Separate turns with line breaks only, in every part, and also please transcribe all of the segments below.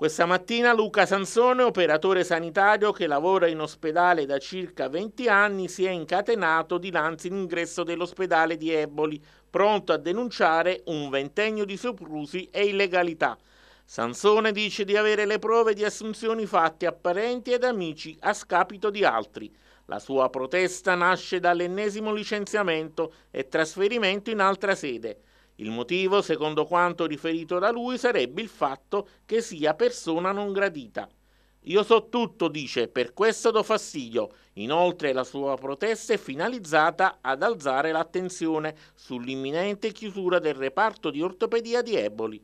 Questa mattina Luca Sansone, operatore sanitario che lavora in ospedale da circa 20 anni, si è incatenato dinanzi all'ingresso dell'ospedale di Eboli, pronto a denunciare un ventennio di soprusi e illegalità. Sansone dice di avere le prove di assunzioni fatte a parenti ed amici a scapito di altri. La sua protesta nasce dall'ennesimo licenziamento e trasferimento in altra sede. Il motivo, secondo quanto riferito da lui, sarebbe il fatto che sia persona non gradita. Io so tutto, dice, per questo do fastidio. Inoltre la sua protesta è finalizzata ad alzare l'attenzione sull'imminente chiusura del reparto di ortopedia di Eboli.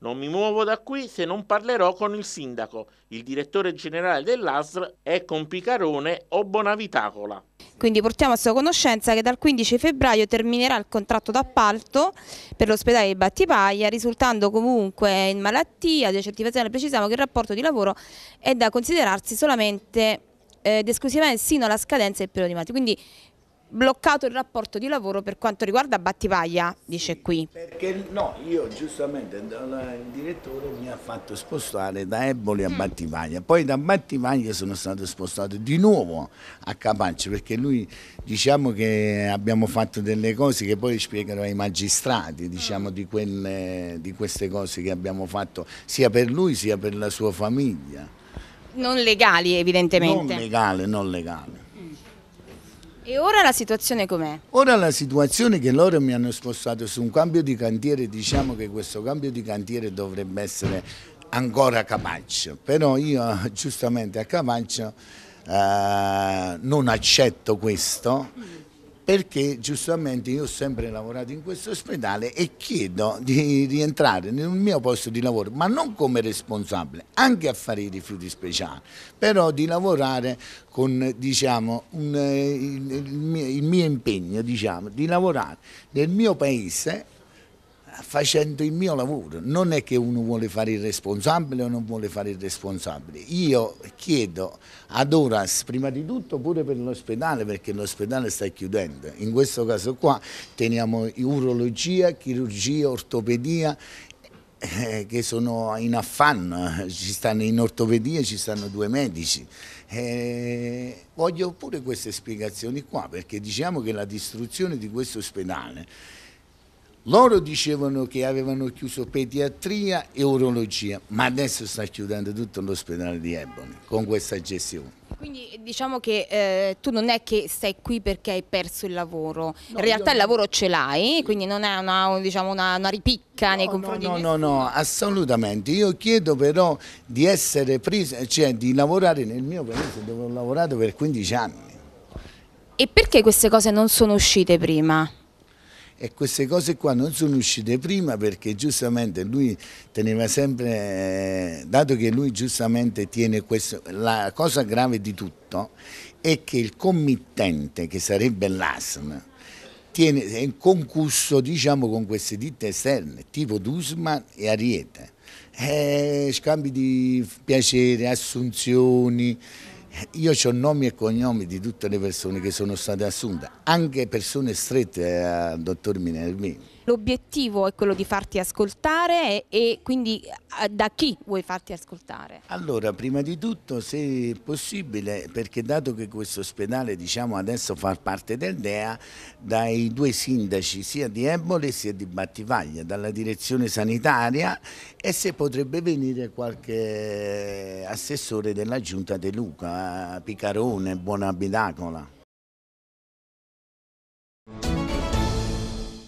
Non mi muovo da qui se non parlerò con il sindaco, il direttore generale dell'ASR è con Picarone o Bonavitacola.
Quindi portiamo a sua conoscenza che dal 15 febbraio terminerà il contratto d'appalto per l'ospedale di Battipaglia, risultando comunque in malattia, di certificazione precisiamo che il rapporto di lavoro è da considerarsi solamente eh, ed esclusivamente sino alla scadenza del periodo di malattia. Quindi bloccato il rapporto di lavoro per quanto riguarda Battipaglia, dice qui.
Perché no, io giustamente il direttore mi ha fatto spostare da Eboli a mm. Battipaglia, poi da Battipaglia sono stato spostato di nuovo a Capace perché lui diciamo che abbiamo fatto delle cose che poi spiegherò ai magistrati diciamo, mm. di, quelle, di queste cose che abbiamo fatto sia per lui sia per la sua famiglia.
Non legali evidentemente. Non
legale, non legale.
E ora la situazione com'è?
Ora la situazione è che loro mi hanno spostato su un cambio di cantiere, diciamo che questo cambio di cantiere dovrebbe essere ancora Capaccio, però io giustamente a Capaccio eh, non accetto questo perché giustamente io ho sempre lavorato in questo ospedale e chiedo di rientrare nel mio posto di lavoro, ma non come responsabile, anche a fare i rifiuti speciali, però di lavorare con diciamo, un, eh, il, il, mio, il, mio, impegno, diciamo, di lavorare nel mio paese facendo il mio lavoro, non è che uno vuole fare il responsabile o non vuole fare il responsabile, io chiedo ad Oras prima di tutto pure per l'ospedale perché l'ospedale sta chiudendo, in questo caso qua teniamo urologia, chirurgia, ortopedia eh, che sono in affanno, ci stanno in ortopedia ci stanno due medici. Eh, voglio pure queste spiegazioni qua perché diciamo che la distruzione di questo ospedale loro dicevano che avevano chiuso pediatria e urologia, ma adesso sta chiudendo tutto l'ospedale di Ebony con questa gestione.
Quindi diciamo che eh, tu non è che stai qui perché hai perso il lavoro, no, in realtà il lavoro ce l'hai, quindi non è una, diciamo una, una ripicca no, nei confronti no, di No,
no, no, assolutamente. Io chiedo però di essere presa, cioè di lavorare nel mio paese dove ho lavorato per 15 anni.
E perché queste cose non sono uscite prima?
e queste cose qua non sono uscite prima perché giustamente lui teneva sempre, eh, dato che lui giustamente tiene questo, la cosa grave di tutto è che il committente che sarebbe l'ASM tiene in concusso diciamo con queste ditte esterne tipo Dusman e Ariete, eh, scambi di piacere, assunzioni. Io ho nomi e cognomi di tutte le persone che sono state assunte, anche persone strette al eh, dottor Minervini
l'obiettivo è quello di farti ascoltare e, e quindi eh, da chi vuoi farti ascoltare?
Allora, prima di tutto, se possibile, perché dato che questo ospedale diciamo adesso fa parte del DEA, dai due sindaci sia di Ebole sia di Battivaglia, dalla direzione sanitaria e se potrebbe venire qualche assessore della giunta De Luca, Picarone,
Buona Bidacola.